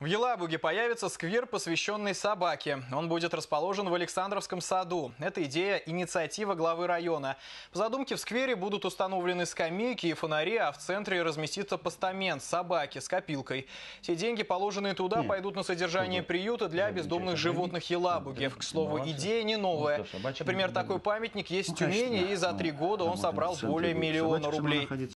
В Елабуге появится сквер, посвященный собаке. Он будет расположен в Александровском саду. Это идея инициатива главы района. По задумке в сквере будут установлены скамейки и фонари, а в центре разместится постамент собаки с копилкой. Все деньги, положенные туда, хм. пойдут на содержание приюта для бездомных животных Елабуги. К слову, идея не новая. Ну Например, такой памятник есть ну, в Тюмени, и за три ну, года он собрал более миллиона рублей.